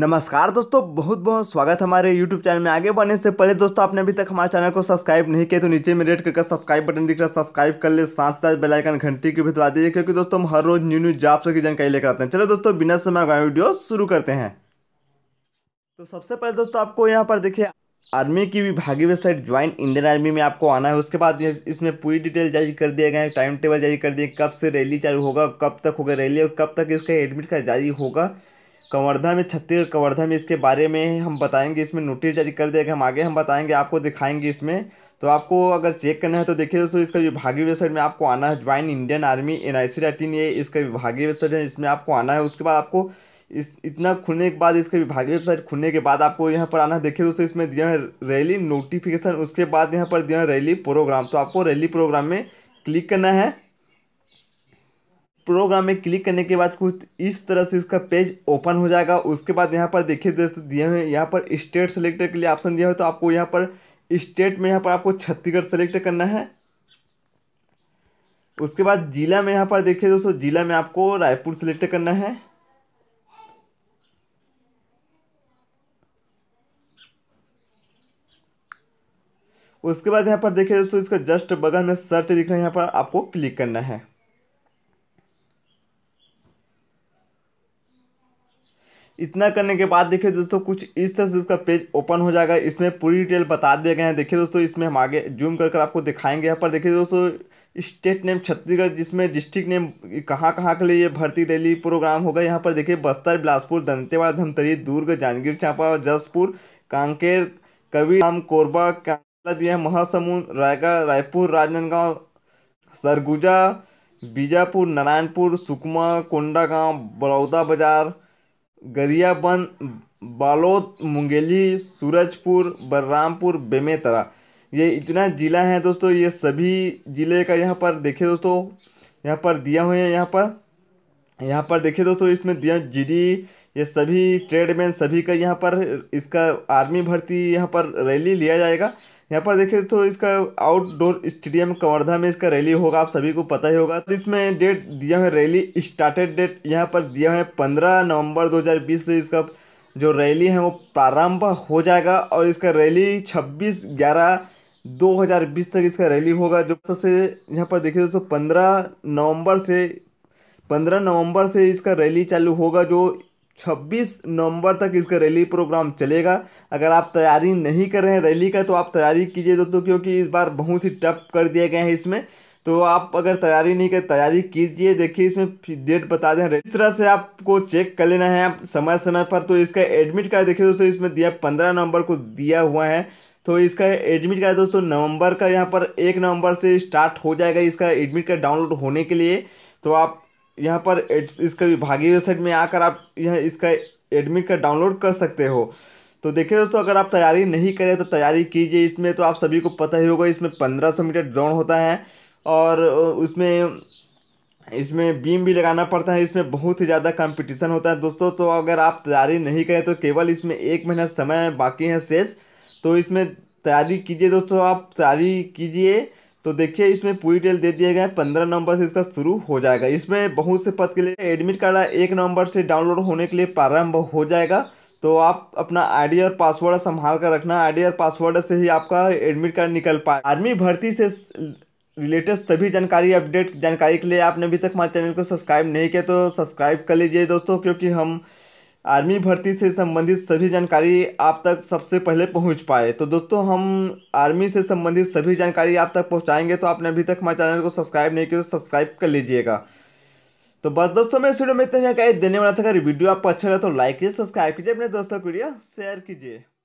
नमस्कार दोस्तों बहुत बहुत स्वागत हमारे YouTube चैनल में आगे बढ़ने से पहले दोस्तों आपने अभी तक हमारे चैनल को सब्सक्राइब नहीं किया तो नीचे में रेड करके सब्सक्राइब बटन दिख रहा है सब्सक्राइब कर ले साथ साथ बेलाइकन घंटी की भी दबा दीजिए क्योंकि दोस्तों हम हर रोज न्यू न्यू जॉब्स की जानकारी लेकर आते हैं चलो दोस्तों बिना समय का वीडियो शुरू करते हैं तो सबसे पहले दोस्तों आपको यहाँ पर देखिए आर्मी की विभागीय वेबसाइट ज्वाइन इंडियन आर्मी में आपको आना है उसके बाद इसमें पूरी डिटेल जारी कर दिया गया है टाइम टेबल जारी कर दिए कब से रैली चालू होगा कब तक होगा रैली और कब तक इसका एडमिट कार्ड जारी होगा कवर्धा में छत्तीसगढ़ कवर्धा में इसके बारे में हम बताएंगे इसमें नोटिस जारी कर दिया कि हम आगे हम बताएंगे आपको दिखाएंगे इसमें तो आपको अगर चेक करना है तो देखिए दोस्तों इसका विभागीय वेबसाइट में आपको आना है join Indian army N I C ये इसका विभागीय वेबसाइट है इसमें आपको आना है उसके बाद आपको इस इतना खुलने के बाद इसके विभागीय वेबसाइट खुलने के बाद आपको यहाँ पर आना है देखिए दोस्तों इसमें दिया है रैली नोटिफिकेशन उसके बाद यहाँ पर दिया है रैली प्रोग्राम तो आपको रैली प्रोग्राम में क्लिक करना है प्रोग्राम में क्लिक करने के बाद कुछ इस तरह से इसका पेज ओपन हो जाएगा उसके बाद यहाँ पर देखिए दोस्तों दिए हुए यहाँ पर स्टेट सेलेक्टर के लिए ऑप्शन दिया हुआ तो आपको यहाँ पर स्टेट में यहाँ पर आपको छत्तीसगढ़ सेलेक्ट करना है उसके बाद जिला में यहाँ पर देखिए दोस्तों जिला में आपको रायपुर सेलेक्ट करना है उसके बाद यहाँ पर देखिए दोस्तों इसका जस्ट बगल में सर्च दिख रहा है यहाँ पर आपको क्लिक करना है इतना करने के बाद देखिए दोस्तों कुछ इस तरह से इसका पेज ओपन हो जाएगा इसमें पूरी डिटेल बता दिया गया है देखिए दोस्तों इसमें हम आगे जूम कर कर आपको दिखाएंगे यहाँ पर देखिए दोस्तों स्टेट नेम छत्तीसगढ़ जिसमें डिस्ट्रिक्ट नेम कहाँ कहाँ के लिए भर्ती रैली प्रोग्राम होगा यहाँ पर देखिए बस्तर बिलासपुर दंतेवाड़ा धमतरी दुर्ग जांजगीर चांपा जसपुर कांकेर कबीरधाम कोरबा कांगला महासमुंद रायगढ़ रायपुर राजनांदगांव सरगुजा बीजापुर नारायणपुर सुकमा कोंडागांव बड़ौदा बाजार गरियाबंद बालोद मुंगेली सूरजपुर बलरामपुर बेमेतरा ये इतना ज़िला है दोस्तों ये सभी ज़िले का यहाँ पर देखिए दोस्तों यहाँ पर दिया हुए हैं यहाँ पर यहाँ पर देखिए दोस्तों इसमें दिया जीडी ये सभी ट्रेडमैन सभी का यहाँ पर इसका आर्मी भर्ती यहाँ पर रैली लिया जाएगा यहाँ पर देखिए दोस्तों इसका आउटडोर स्टेडियम कवर्धा में इसका रैली होगा आप सभी को पता ही होगा तो इसमें डेट दिया है रैली स्टार्टेड डेट यहाँ पर दिया है पंद्रह नवम्बर दो से इसका जो रैली है वो प्रारंभ हो जाएगा और इसका रैली छब्बीस ग्यारह 2020 तक इसका रैली होगा जो सबसे यहाँ पर देखिए दोस्तों पंद्रह नवंबर से पंद्रह नवंबर से इसका रैली चालू होगा जो छब्बीस नवंबर तक इसका रैली प्रोग्राम चलेगा अगर आप तैयारी नहीं कर रहे हैं रैली का तो आप तैयारी कीजिए दोस्तों क्योंकि इस बार बहुत ही टफ कर दिया गया है इसमें तो आप अगर तैयारी नहीं कर तैयारी कीजिए देखिए इसमें डेट बता दें इस तरह से आपको चेक कर लेना है आप समय समय पर तो इसका एडमिट कार्ड देखिए दोस्तों इसमें दिया पंद्रह नवंबर को दिया हुआ है तो इसका एडमिट कार्ड दोस्तों नवंबर का यहाँ पर एक नवंबर से स्टार्ट हो जाएगा इसका एडमिट कार्ड डाउनलोड होने के लिए तो आप यहाँ पर इसका विभागीय वेबसाइट में आकर आप यह इसका एडमिट कार्ड डाउनलोड कर सकते हो तो देखिए दोस्तों अगर आप तैयारी नहीं करें तो तैयारी कीजिए इसमें तो आप सभी को पता ही होगा इसमें पंद्रह सौ मीटर ड्रोन होता है और उसमें इसमें बीम भी लगाना पड़ता है इसमें बहुत ही ज़्यादा कंपटीशन होता है दोस्तों तो अगर आप तैयारी नहीं करें तो केवल इसमें एक महीना समय बाकी है शेष तो इसमें तैयारी कीजिए दोस्तों आप तैयारी कीजिए तो देखिए इसमें पूरी डिटेल दे दिया गया है पंद्रह नंबर से इसका शुरू हो जाएगा इसमें बहुत से पद के लिए एडमिट कार्ड एक नंबर से डाउनलोड होने के लिए प्रारंभ हो जाएगा तो आप अपना आईडी और पासवर्ड संभाल कर रखना आईडी और पासवर्ड से ही आपका एडमिट कार्ड निकल पाए आर्मी भर्ती से रिलेटेड सभी जानकारी अपडेट जानकारी के लिए आपने अभी तक हमारे चैनल को सब्सक्राइब नहीं किया तो सब्सक्राइब कर लीजिए दोस्तों क्योंकि हम आर्मी भर्ती से संबंधित सभी जानकारी आप तक सबसे पहले पहुंच पाए तो दोस्तों हम आर्मी से संबंधित सभी जानकारी आप तक पहुंचाएंगे तो आपने अभी तक हमारे चैनल को सब्सक्राइब नहीं किया तो सब्सक्राइब कर लीजिएगा तो बस दोस्तों मैं इस वीडियो में इतनी जानकारी देने वाला था अगर वीडियो आपको अच्छा लगा तो लाइक कीजिए सब्सक्राइब कीजिए अपने दोस्तों को वीडियो शेयर कीजिए